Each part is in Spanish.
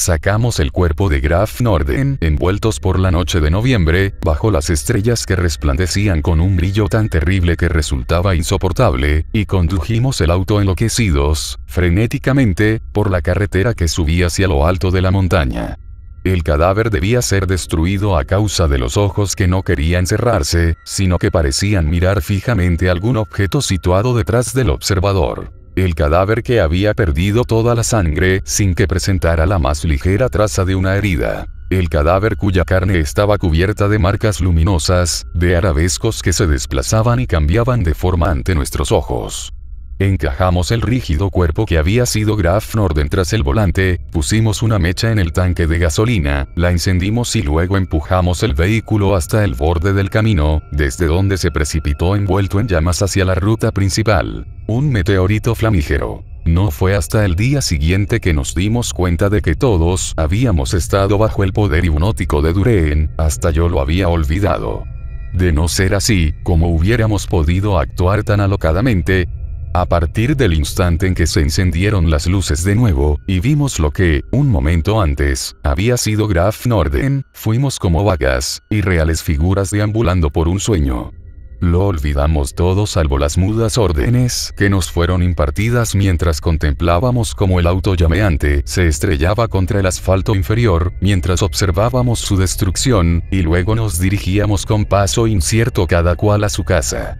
Sacamos el cuerpo de Graf Norden, envueltos por la noche de noviembre, bajo las estrellas que resplandecían con un brillo tan terrible que resultaba insoportable, y condujimos el auto enloquecidos, frenéticamente, por la carretera que subía hacia lo alto de la montaña. El cadáver debía ser destruido a causa de los ojos que no querían cerrarse, sino que parecían mirar fijamente algún objeto situado detrás del observador el cadáver que había perdido toda la sangre sin que presentara la más ligera traza de una herida. El cadáver cuya carne estaba cubierta de marcas luminosas, de arabescos que se desplazaban y cambiaban de forma ante nuestros ojos. Encajamos el rígido cuerpo que había sido Graf Norden tras el volante, pusimos una mecha en el tanque de gasolina, la encendimos y luego empujamos el vehículo hasta el borde del camino, desde donde se precipitó envuelto en llamas hacia la ruta principal. Un meteorito flamígero. No fue hasta el día siguiente que nos dimos cuenta de que todos habíamos estado bajo el poder hipnótico de Dureen hasta yo lo había olvidado. De no ser así, como hubiéramos podido actuar tan alocadamente, a partir del instante en que se encendieron las luces de nuevo, y vimos lo que, un momento antes, había sido Graf Norden, fuimos como vagas, y reales figuras deambulando por un sueño. Lo olvidamos todo salvo las mudas órdenes que nos fueron impartidas mientras contemplábamos cómo el auto llameante se estrellaba contra el asfalto inferior, mientras observábamos su destrucción, y luego nos dirigíamos con paso incierto cada cual a su casa.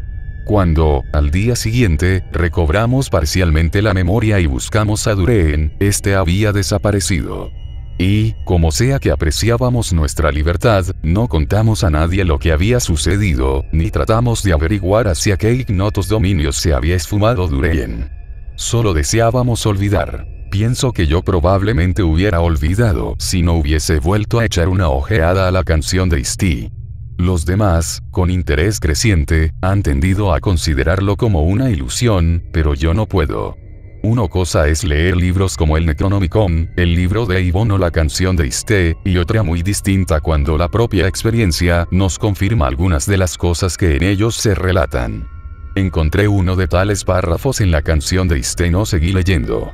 Cuando, al día siguiente, recobramos parcialmente la memoria y buscamos a Dureen, este había desaparecido. Y, como sea que apreciábamos nuestra libertad, no contamos a nadie lo que había sucedido, ni tratamos de averiguar hacia qué ignotos dominios se había esfumado Dureen. Solo deseábamos olvidar. Pienso que yo probablemente hubiera olvidado si no hubiese vuelto a echar una ojeada a la canción de Isti. Los demás, con interés creciente, han tendido a considerarlo como una ilusión, pero yo no puedo. Una cosa es leer libros como el Necronomicon, el libro de Ivonne o la canción de Isté, y otra muy distinta cuando la propia experiencia nos confirma algunas de las cosas que en ellos se relatan. Encontré uno de tales párrafos en la canción de Isté y no seguí leyendo.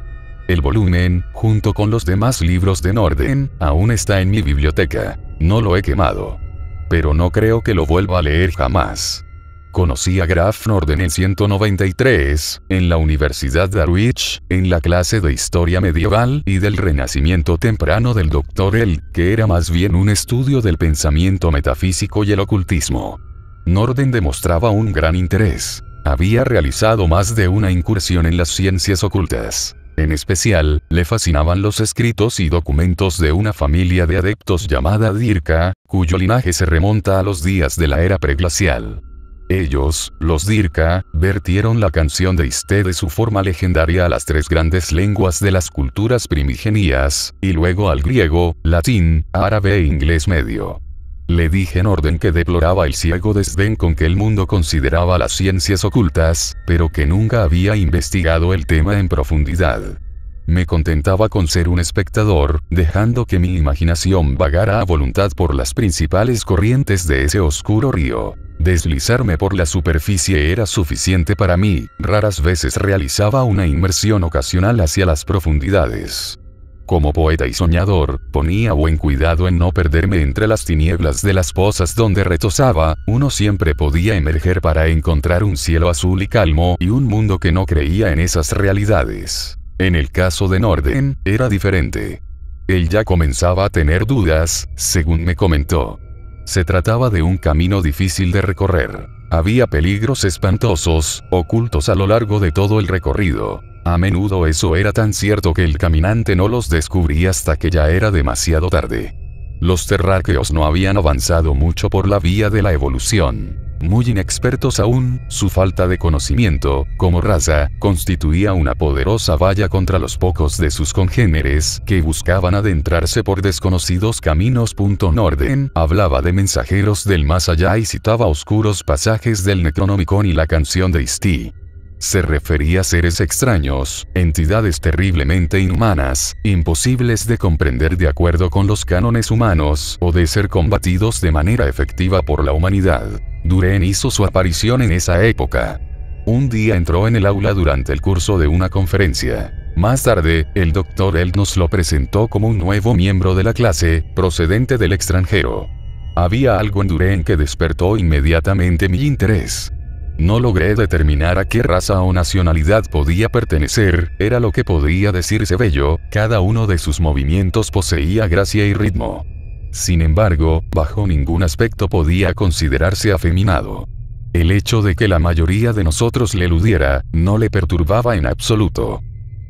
El volumen, junto con los demás libros de Norden, aún está en mi biblioteca. No lo he quemado. Pero no creo que lo vuelva a leer jamás. Conocí a Graf Norden en 193, en la Universidad de Darwich, en la clase de Historia Medieval y del Renacimiento Temprano del Dr. el que era más bien un estudio del pensamiento metafísico y el ocultismo. Norden demostraba un gran interés. Había realizado más de una incursión en las ciencias ocultas. En especial, le fascinaban los escritos y documentos de una familia de adeptos llamada Dirka, cuyo linaje se remonta a los días de la era preglacial. Ellos, los Dirka, vertieron la canción de Iste de su forma legendaria a las tres grandes lenguas de las culturas primigenias, y luego al griego, latín, árabe e inglés medio. Le dije en orden que deploraba el ciego desdén con que el mundo consideraba las ciencias ocultas, pero que nunca había investigado el tema en profundidad. Me contentaba con ser un espectador, dejando que mi imaginación vagara a voluntad por las principales corrientes de ese oscuro río. Deslizarme por la superficie era suficiente para mí, raras veces realizaba una inmersión ocasional hacia las profundidades. Como poeta y soñador, ponía buen cuidado en no perderme entre las tinieblas de las pozas donde retosaba, uno siempre podía emerger para encontrar un cielo azul y calmo y un mundo que no creía en esas realidades. En el caso de Norden, era diferente. Él ya comenzaba a tener dudas, según me comentó. Se trataba de un camino difícil de recorrer. Había peligros espantosos, ocultos a lo largo de todo el recorrido. A menudo eso era tan cierto que el caminante no los descubría hasta que ya era demasiado tarde. Los terráqueos no habían avanzado mucho por la vía de la evolución. Muy inexpertos aún, su falta de conocimiento, como raza, constituía una poderosa valla contra los pocos de sus congéneres que buscaban adentrarse por desconocidos caminos. Norden hablaba de mensajeros del más allá y citaba oscuros pasajes del Necronomicon y la canción de Isti. Se refería a seres extraños, entidades terriblemente inhumanas, imposibles de comprender de acuerdo con los cánones humanos o de ser combatidos de manera efectiva por la humanidad. Duren hizo su aparición en esa época. Un día entró en el aula durante el curso de una conferencia. Más tarde, el doctor Eld nos lo presentó como un nuevo miembro de la clase, procedente del extranjero. Había algo en Duren que despertó inmediatamente mi interés. No logré determinar a qué raza o nacionalidad podía pertenecer, era lo que podía decirse bello, cada uno de sus movimientos poseía gracia y ritmo. Sin embargo, bajo ningún aspecto podía considerarse afeminado. El hecho de que la mayoría de nosotros le eludiera, no le perturbaba en absoluto.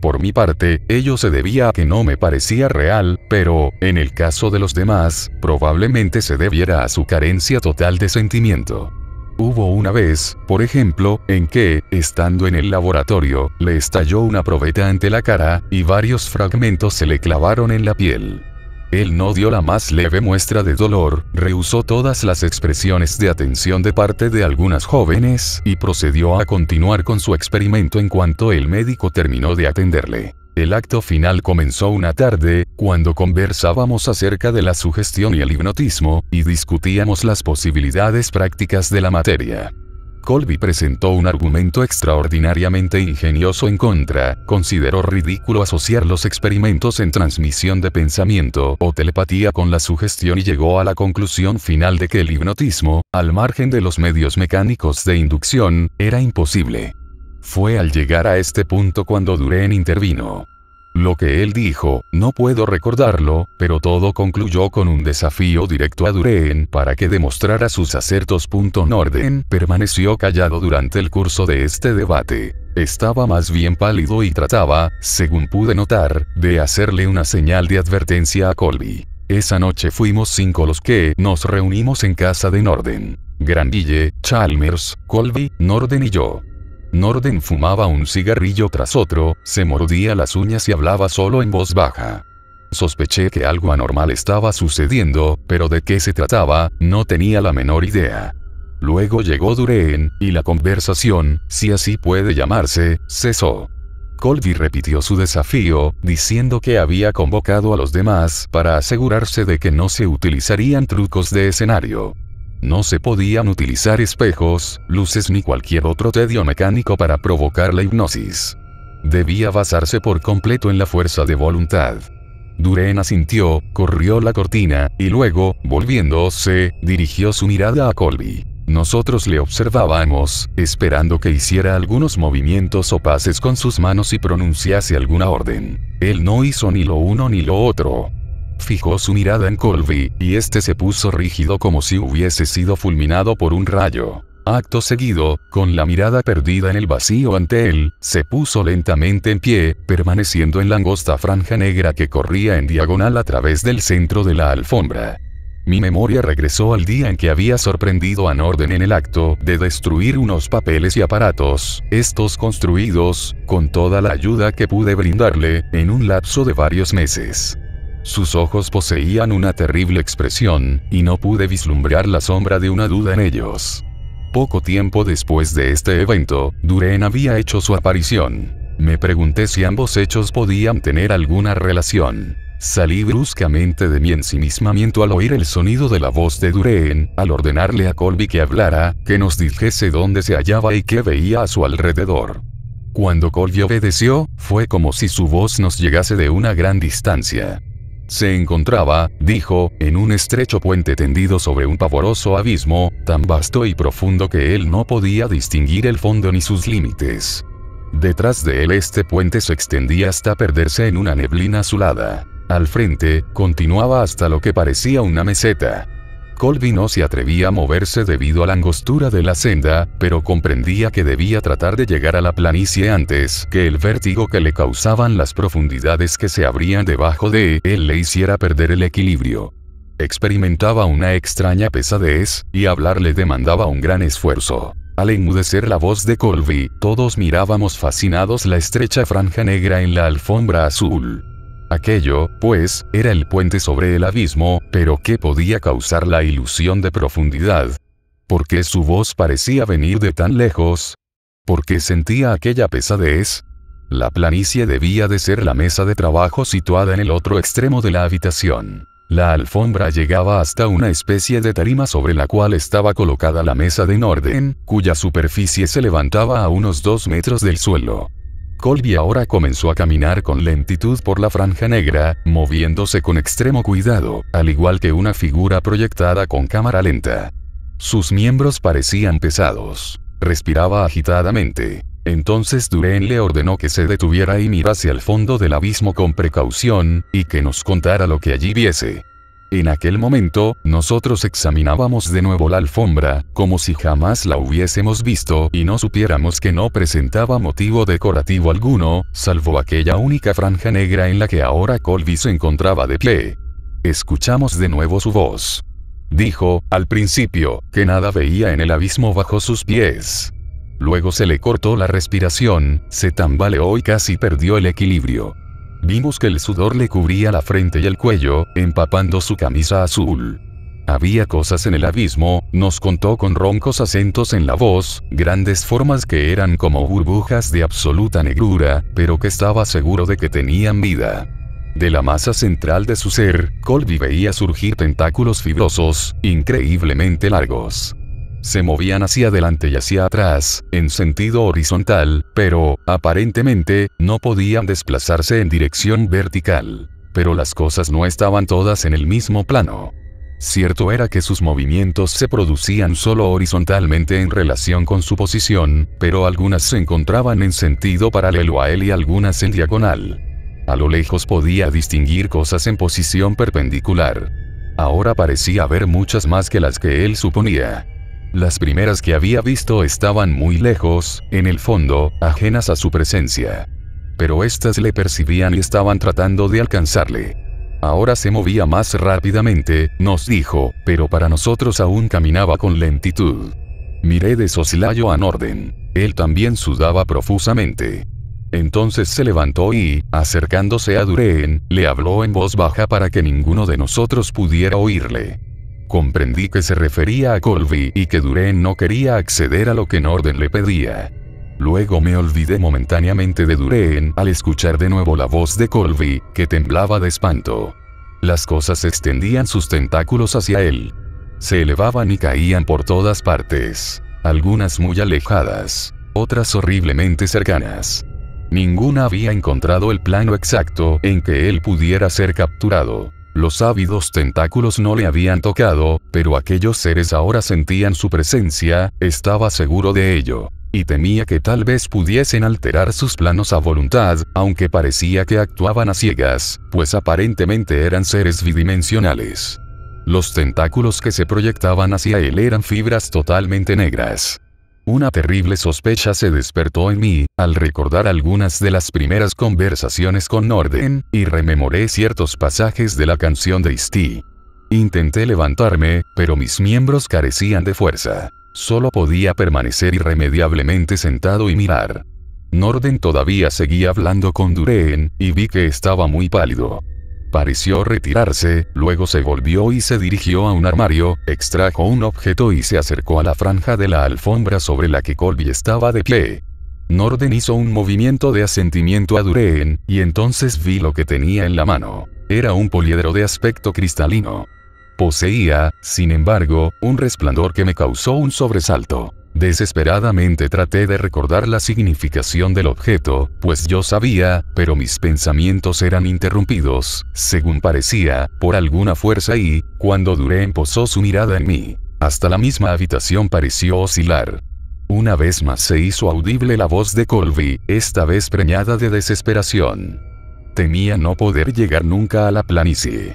Por mi parte, ello se debía a que no me parecía real, pero, en el caso de los demás, probablemente se debiera a su carencia total de sentimiento. Hubo una vez, por ejemplo, en que, estando en el laboratorio, le estalló una probeta ante la cara, y varios fragmentos se le clavaron en la piel. Él no dio la más leve muestra de dolor, rehusó todas las expresiones de atención de parte de algunas jóvenes y procedió a continuar con su experimento en cuanto el médico terminó de atenderle. El acto final comenzó una tarde, cuando conversábamos acerca de la sugestión y el hipnotismo, y discutíamos las posibilidades prácticas de la materia. Colby presentó un argumento extraordinariamente ingenioso en contra, consideró ridículo asociar los experimentos en transmisión de pensamiento o telepatía con la sugestión y llegó a la conclusión final de que el hipnotismo, al margen de los medios mecánicos de inducción, era imposible. Fue al llegar a este punto cuando Duren intervino. Lo que él dijo, no puedo recordarlo, pero todo concluyó con un desafío directo a Dureen para que demostrara sus acertos. Norden permaneció callado durante el curso de este debate. Estaba más bien pálido y trataba, según pude notar, de hacerle una señal de advertencia a Colby. Esa noche fuimos cinco los que nos reunimos en casa de Norden. Grandille, Chalmers, Colby, Norden y yo. Norden fumaba un cigarrillo tras otro, se mordía las uñas y hablaba solo en voz baja. Sospeché que algo anormal estaba sucediendo, pero de qué se trataba, no tenía la menor idea. Luego llegó Dureen, y la conversación, si así puede llamarse, cesó. Colby repitió su desafío, diciendo que había convocado a los demás para asegurarse de que no se utilizarían trucos de escenario. No se podían utilizar espejos, luces ni cualquier otro tedio mecánico para provocar la hipnosis. Debía basarse por completo en la fuerza de voluntad. Duren asintió, corrió la cortina, y luego, volviéndose, dirigió su mirada a Colby. Nosotros le observábamos, esperando que hiciera algunos movimientos o pases con sus manos y pronunciase alguna orden. Él no hizo ni lo uno ni lo otro. Fijó su mirada en Colby, y este se puso rígido como si hubiese sido fulminado por un rayo. Acto seguido, con la mirada perdida en el vacío ante él, se puso lentamente en pie, permaneciendo en la angosta franja negra que corría en diagonal a través del centro de la alfombra. Mi memoria regresó al día en que había sorprendido a Norden en el acto de destruir unos papeles y aparatos, estos construidos, con toda la ayuda que pude brindarle, en un lapso de varios meses. Sus ojos poseían una terrible expresión, y no pude vislumbrar la sombra de una duda en ellos. Poco tiempo después de este evento, Dureen había hecho su aparición. Me pregunté si ambos hechos podían tener alguna relación. Salí bruscamente de mi ensimismamiento al oír el sonido de la voz de Dureen al ordenarle a Colby que hablara, que nos dijese dónde se hallaba y qué veía a su alrededor. Cuando Colby obedeció, fue como si su voz nos llegase de una gran distancia. Se encontraba, dijo, en un estrecho puente tendido sobre un pavoroso abismo, tan vasto y profundo que él no podía distinguir el fondo ni sus límites. Detrás de él este puente se extendía hasta perderse en una neblina azulada. Al frente, continuaba hasta lo que parecía una meseta. Colby no se atrevía a moverse debido a la angostura de la senda, pero comprendía que debía tratar de llegar a la planicie antes que el vértigo que le causaban las profundidades que se abrían debajo de él le hiciera perder el equilibrio. Experimentaba una extraña pesadez, y hablar le demandaba un gran esfuerzo. Al enmudecer la voz de Colby, todos mirábamos fascinados la estrecha franja negra en la alfombra azul. Aquello, pues, era el puente sobre el abismo, pero ¿qué podía causar la ilusión de profundidad. ¿Por qué su voz parecía venir de tan lejos? ¿Por qué sentía aquella pesadez? La planicie debía de ser la mesa de trabajo situada en el otro extremo de la habitación. La alfombra llegaba hasta una especie de tarima sobre la cual estaba colocada la mesa de orden, cuya superficie se levantaba a unos dos metros del suelo. Colby ahora comenzó a caminar con lentitud por la franja negra, moviéndose con extremo cuidado, al igual que una figura proyectada con cámara lenta. Sus miembros parecían pesados. Respiraba agitadamente. Entonces Duren le ordenó que se detuviera y mirase al fondo del abismo con precaución, y que nos contara lo que allí viese. En aquel momento, nosotros examinábamos de nuevo la alfombra, como si jamás la hubiésemos visto y no supiéramos que no presentaba motivo decorativo alguno, salvo aquella única franja negra en la que ahora Colby se encontraba de pie. Escuchamos de nuevo su voz. Dijo, al principio, que nada veía en el abismo bajo sus pies. Luego se le cortó la respiración, se tambaleó y casi perdió el equilibrio. Vimos que el sudor le cubría la frente y el cuello, empapando su camisa azul. Había cosas en el abismo, nos contó con roncos acentos en la voz, grandes formas que eran como burbujas de absoluta negrura, pero que estaba seguro de que tenían vida. De la masa central de su ser, Colby veía surgir tentáculos fibrosos, increíblemente largos se movían hacia adelante y hacia atrás, en sentido horizontal, pero, aparentemente, no podían desplazarse en dirección vertical. Pero las cosas no estaban todas en el mismo plano. Cierto era que sus movimientos se producían solo horizontalmente en relación con su posición, pero algunas se encontraban en sentido paralelo a él y algunas en diagonal. A lo lejos podía distinguir cosas en posición perpendicular. Ahora parecía haber muchas más que las que él suponía. Las primeras que había visto estaban muy lejos, en el fondo, ajenas a su presencia. Pero éstas le percibían y estaban tratando de alcanzarle. Ahora se movía más rápidamente, nos dijo, pero para nosotros aún caminaba con lentitud. Miré de soslayo a orden Él también sudaba profusamente. Entonces se levantó y, acercándose a Dureen, le habló en voz baja para que ninguno de nosotros pudiera oírle. Comprendí que se refería a Colby y que duré no quería acceder a lo que Norden le pedía. Luego me olvidé momentáneamente de Duren al escuchar de nuevo la voz de Colby, que temblaba de espanto. Las cosas extendían sus tentáculos hacia él. Se elevaban y caían por todas partes, algunas muy alejadas, otras horriblemente cercanas. Ninguna había encontrado el plano exacto en que él pudiera ser capturado. Los ávidos tentáculos no le habían tocado, pero aquellos seres ahora sentían su presencia, estaba seguro de ello. Y temía que tal vez pudiesen alterar sus planos a voluntad, aunque parecía que actuaban a ciegas, pues aparentemente eran seres bidimensionales. Los tentáculos que se proyectaban hacia él eran fibras totalmente negras. Una terrible sospecha se despertó en mí, al recordar algunas de las primeras conversaciones con Norden, y rememoré ciertos pasajes de la canción de Isti. Intenté levantarme, pero mis miembros carecían de fuerza. Solo podía permanecer irremediablemente sentado y mirar. Norden todavía seguía hablando con Dureen, y vi que estaba muy pálido pareció retirarse, luego se volvió y se dirigió a un armario, extrajo un objeto y se acercó a la franja de la alfombra sobre la que Colby estaba de pie. Norden hizo un movimiento de asentimiento a Duréen, y entonces vi lo que tenía en la mano. Era un poliedro de aspecto cristalino. Poseía, sin embargo, un resplandor que me causó un sobresalto. Desesperadamente traté de recordar la significación del objeto, pues yo sabía, pero mis pensamientos eran interrumpidos, según parecía, por alguna fuerza y, cuando duré posó su mirada en mí, hasta la misma habitación pareció oscilar. Una vez más se hizo audible la voz de Colby, esta vez preñada de desesperación. Temía no poder llegar nunca a la planicie.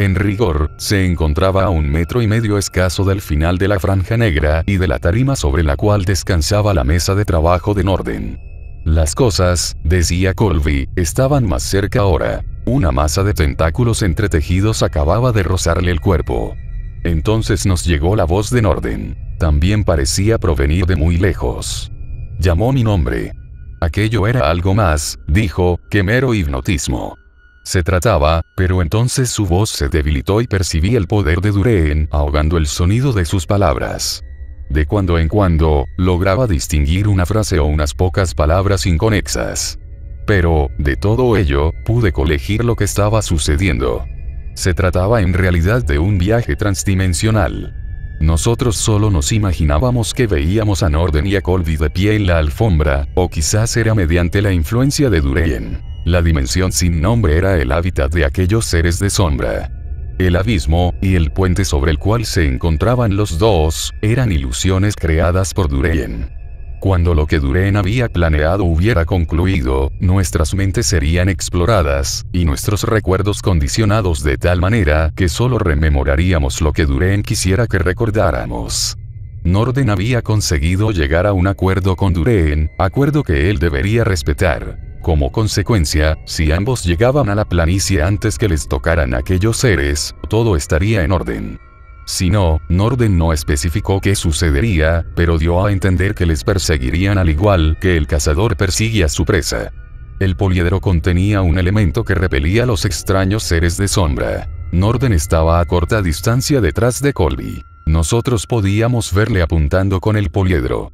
En rigor, se encontraba a un metro y medio escaso del final de la franja negra y de la tarima sobre la cual descansaba la mesa de trabajo de Norden. Las cosas, decía Colby, estaban más cerca ahora. Una masa de tentáculos entretejidos acababa de rozarle el cuerpo. Entonces nos llegó la voz de Norden. También parecía provenir de muy lejos. Llamó mi nombre. Aquello era algo más, dijo, que mero hipnotismo se trataba, pero entonces su voz se debilitó y percibí el poder de Dureen ahogando el sonido de sus palabras. De cuando en cuando, lograba distinguir una frase o unas pocas palabras inconexas. Pero, de todo ello, pude colegir lo que estaba sucediendo. Se trataba en realidad de un viaje transdimensional. Nosotros solo nos imaginábamos que veíamos a Norden y a Colby de pie en la alfombra, o quizás era mediante la influencia de Dureen. La dimensión sin nombre era el hábitat de aquellos seres de sombra. El abismo, y el puente sobre el cual se encontraban los dos, eran ilusiones creadas por dureen Cuando lo que dureen había planeado hubiera concluido, nuestras mentes serían exploradas, y nuestros recuerdos condicionados de tal manera que solo rememoraríamos lo que dureen quisiera que recordáramos. Norden había conseguido llegar a un acuerdo con dureen acuerdo que él debería respetar. Como consecuencia, si ambos llegaban a la planicie antes que les tocaran aquellos seres, todo estaría en orden. Si no, Norden no especificó qué sucedería, pero dio a entender que les perseguirían al igual que el cazador persigue a su presa. El poliedro contenía un elemento que repelía a los extraños seres de sombra. Norden estaba a corta distancia detrás de Colby. Nosotros podíamos verle apuntando con el poliedro.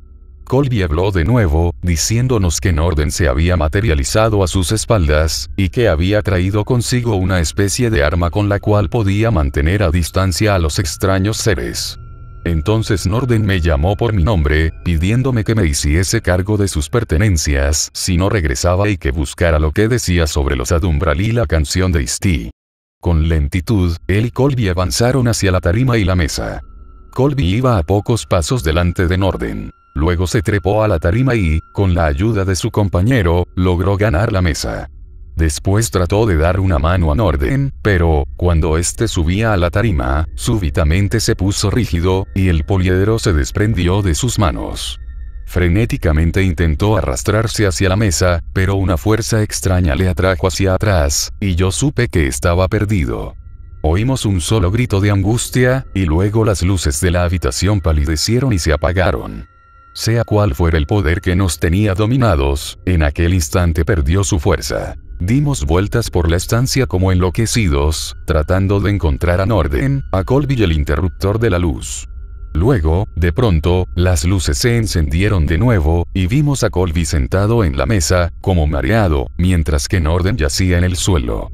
Colby habló de nuevo, diciéndonos que Norden se había materializado a sus espaldas, y que había traído consigo una especie de arma con la cual podía mantener a distancia a los extraños seres. Entonces Norden me llamó por mi nombre, pidiéndome que me hiciese cargo de sus pertenencias si no regresaba y que buscara lo que decía sobre los Adumbral y la canción de Isti. Con lentitud, él y Colby avanzaron hacia la tarima y la mesa. Colby iba a pocos pasos delante de Norden. Luego se trepó a la tarima y, con la ayuda de su compañero, logró ganar la mesa. Después trató de dar una mano a Norden, pero, cuando éste subía a la tarima, súbitamente se puso rígido, y el poliedro se desprendió de sus manos. Frenéticamente intentó arrastrarse hacia la mesa, pero una fuerza extraña le atrajo hacia atrás, y yo supe que estaba perdido. Oímos un solo grito de angustia, y luego las luces de la habitación palidecieron y se apagaron sea cual fuera el poder que nos tenía dominados, en aquel instante perdió su fuerza. Dimos vueltas por la estancia como enloquecidos, tratando de encontrar a Norden, a Colby y el interruptor de la luz. Luego, de pronto, las luces se encendieron de nuevo, y vimos a Colby sentado en la mesa, como mareado, mientras que Norden yacía en el suelo.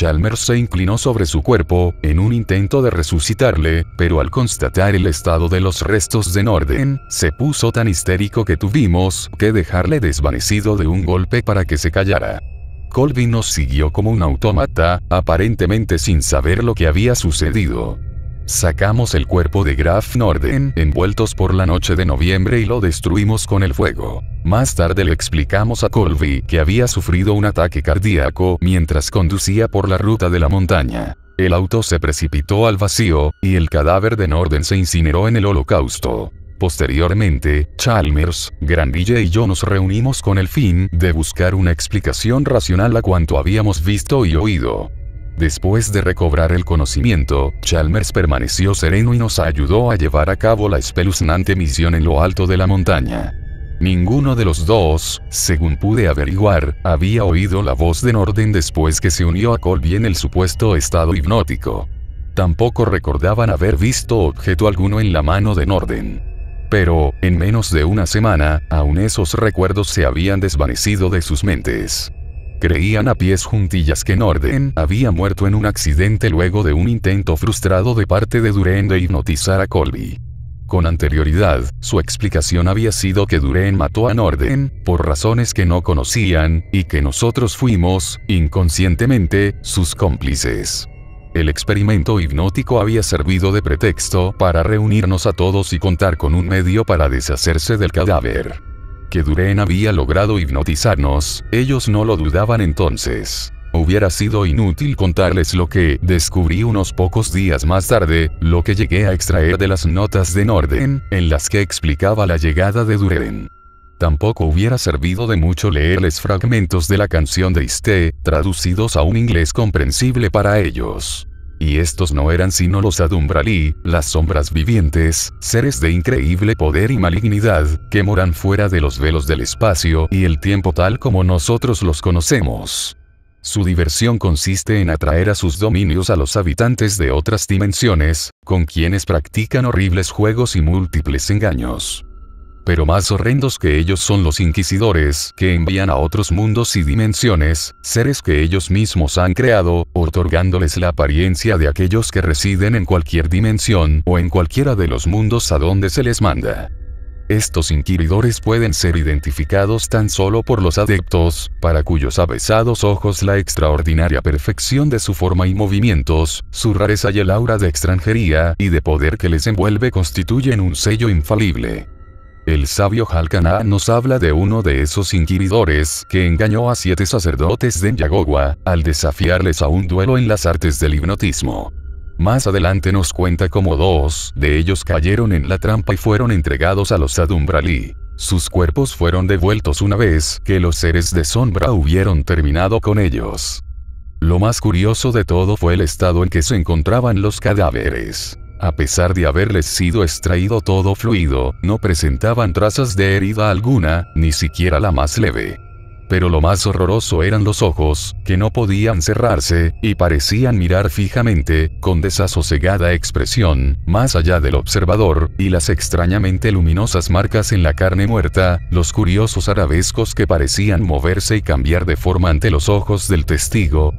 Chalmers se inclinó sobre su cuerpo, en un intento de resucitarle, pero al constatar el estado de los restos de Norden, se puso tan histérico que tuvimos que dejarle desvanecido de un golpe para que se callara. Colby nos siguió como un autómata, aparentemente sin saber lo que había sucedido. Sacamos el cuerpo de Graf Norden, envueltos por la noche de noviembre y lo destruimos con el fuego. Más tarde le explicamos a Colby que había sufrido un ataque cardíaco mientras conducía por la ruta de la montaña. El auto se precipitó al vacío, y el cadáver de Norden se incineró en el holocausto. Posteriormente, Chalmers, Grandille y yo nos reunimos con el fin de buscar una explicación racional a cuanto habíamos visto y oído. Después de recobrar el conocimiento, Chalmers permaneció sereno y nos ayudó a llevar a cabo la espeluznante misión en lo alto de la montaña. Ninguno de los dos, según pude averiguar, había oído la voz de Norden después que se unió a Colby en el supuesto estado hipnótico. Tampoco recordaban haber visto objeto alguno en la mano de Norden. Pero, en menos de una semana, aún esos recuerdos se habían desvanecido de sus mentes. Creían a pies juntillas que Norden había muerto en un accidente luego de un intento frustrado de parte de Duren de hipnotizar a Colby. Con anterioridad, su explicación había sido que Duren mató a Norden, por razones que no conocían, y que nosotros fuimos, inconscientemente, sus cómplices. El experimento hipnótico había servido de pretexto para reunirnos a todos y contar con un medio para deshacerse del cadáver que Duren había logrado hipnotizarnos, ellos no lo dudaban entonces. Hubiera sido inútil contarles lo que descubrí unos pocos días más tarde, lo que llegué a extraer de las notas de Norden, en las que explicaba la llegada de Duren. Tampoco hubiera servido de mucho leerles fragmentos de la canción de Iste, traducidos a un inglés comprensible para ellos y estos no eran sino los Adumbralí, las sombras vivientes, seres de increíble poder y malignidad, que moran fuera de los velos del espacio y el tiempo tal como nosotros los conocemos. Su diversión consiste en atraer a sus dominios a los habitantes de otras dimensiones, con quienes practican horribles juegos y múltiples engaños. Pero más horrendos que ellos son los inquisidores, que envían a otros mundos y dimensiones, seres que ellos mismos han creado, otorgándoles la apariencia de aquellos que residen en cualquier dimensión o en cualquiera de los mundos a donde se les manda. Estos inquiridores pueden ser identificados tan solo por los adeptos, para cuyos avesados ojos la extraordinaria perfección de su forma y movimientos, su rareza y el aura de extranjería y de poder que les envuelve constituyen un sello infalible. El sabio Halkana nos habla de uno de esos inquiridores que engañó a siete sacerdotes de Yagowa, al desafiarles a un duelo en las artes del hipnotismo. Más adelante nos cuenta cómo dos de ellos cayeron en la trampa y fueron entregados a los Adumbralí. Sus cuerpos fueron devueltos una vez que los seres de sombra hubieron terminado con ellos. Lo más curioso de todo fue el estado en que se encontraban los cadáveres. A pesar de haberles sido extraído todo fluido, no presentaban trazas de herida alguna, ni siquiera la más leve. Pero lo más horroroso eran los ojos, que no podían cerrarse, y parecían mirar fijamente, con desasosegada expresión, más allá del observador, y las extrañamente luminosas marcas en la carne muerta, los curiosos arabescos que parecían moverse y cambiar de forma ante los ojos del testigo,